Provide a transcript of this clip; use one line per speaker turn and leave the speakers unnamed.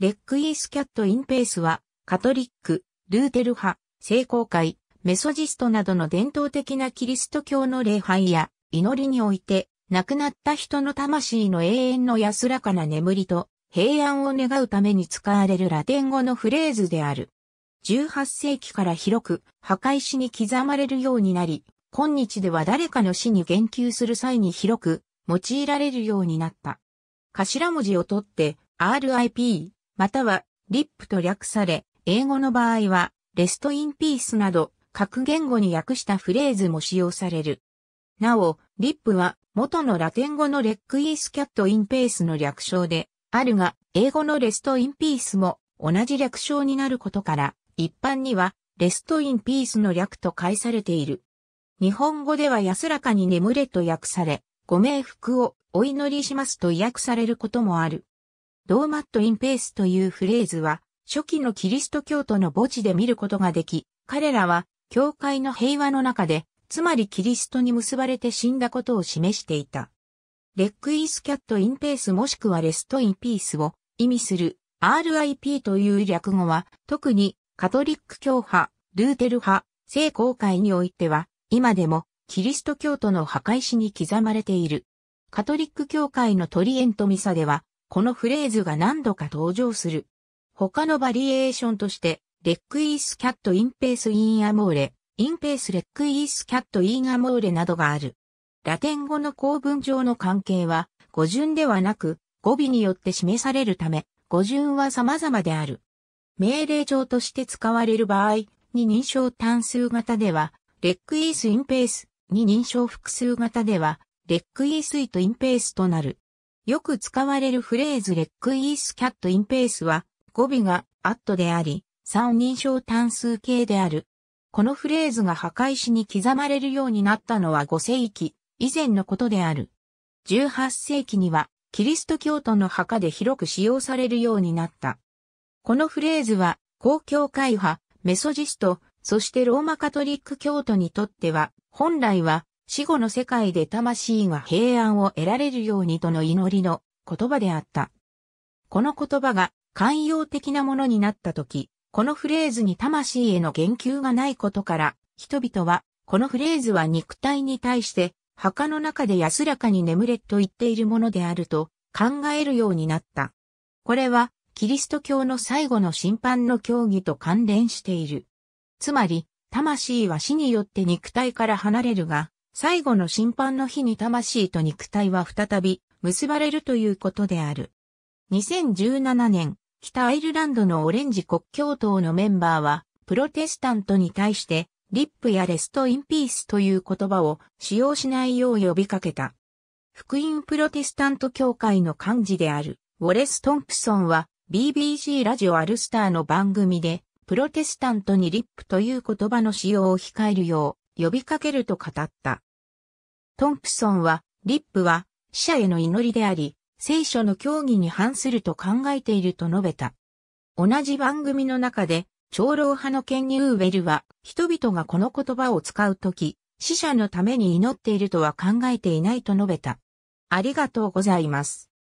レックイースキャット・イン・ペースは、カトリック、ルーテル派、聖公会、メソジストなどの伝統的なキリスト教の礼拝や祈りにおいて、亡くなった人の魂の永遠の安らかな眠りと平安を願うために使われるラテン語のフレーズである。18世紀から広く墓石に刻まれるようになり、今日では誰かの死に言及する際に広く用いられるようになった。頭文字を取って RIP またはリップと略され、英語の場合は、レストインピースなど、各言語に訳したフレーズも使用される。なお、リップは元のラテン語のレックイースキャットインペースの略称であるが、英語のレストインピースも同じ略称になることから、一般にはレストインピースの略と解されている。日本語では安らかに眠れと訳され、ご冥福をお祈りしますと訳されることもある。ドーマット・イン・ペースというフレーズは、初期のキリスト教徒の墓地で見ることができ、彼らは、教会の平和の中で、つまりキリストに結ばれて死んだことを示していた。レックイースキャット・イン・ペースもしくはレスト・イン・ピースを意味する RIP という略語は、特にカトリック教派、ルーテル派、聖公会においては、今でもキリスト教徒の破壊史に刻まれている。カトリック教会のトリエントミサでは、このフレーズが何度か登場する。他のバリエーションとして、レックイースキャットインペースインアモーレ、インペースレックイースキャットインアモーレなどがある。ラテン語の構文上の関係は、語順ではなく、語尾によって示されるため、語順は様々である。命令状として使われる場合、に認証単数型では、レックイースインペース、に認証複数型では、レックイースイトインペースとなる。よく使われるフレーズレックイースキャットインペースは語尾がアットであり、三人称単数形である。このフレーズが破壊しに刻まれるようになったのは5世紀以前のことである。18世紀にはキリスト教徒の墓で広く使用されるようになった。このフレーズは公共会派、メソジスト、そしてローマカトリック教徒にとっては、本来は死後の世界で魂が平安を得られるようにとの祈りの言葉であった。この言葉が寛容的なものになった時、このフレーズに魂への言及がないことから、人々は、このフレーズは肉体に対して、墓の中で安らかに眠れと言っているものであると考えるようになった。これは、キリスト教の最後の審判の教義と関連している。つまり、魂は死によって肉体から離れるが、最後の審判の日に魂と肉体は再び結ばれるということである。2017年、北アイルランドのオレンジ国境党のメンバーは、プロテスタントに対して、リップやレストインピースという言葉を使用しないよう呼びかけた。福音プロテスタント協会の幹事である、ウォレス・トンプソンは、BBC ラジオアルスターの番組で、プロテスタントにリップという言葉の使用を控えるよう、呼びかけると語った。トンプソンは、リップは死者への祈りであり、聖書の教義に反すると考えていると述べた。同じ番組の中で、長老派のケン・ニーウェルは、人々がこの言葉を使うとき、死者のために祈っているとは考えていないと述べた。ありがとうございます。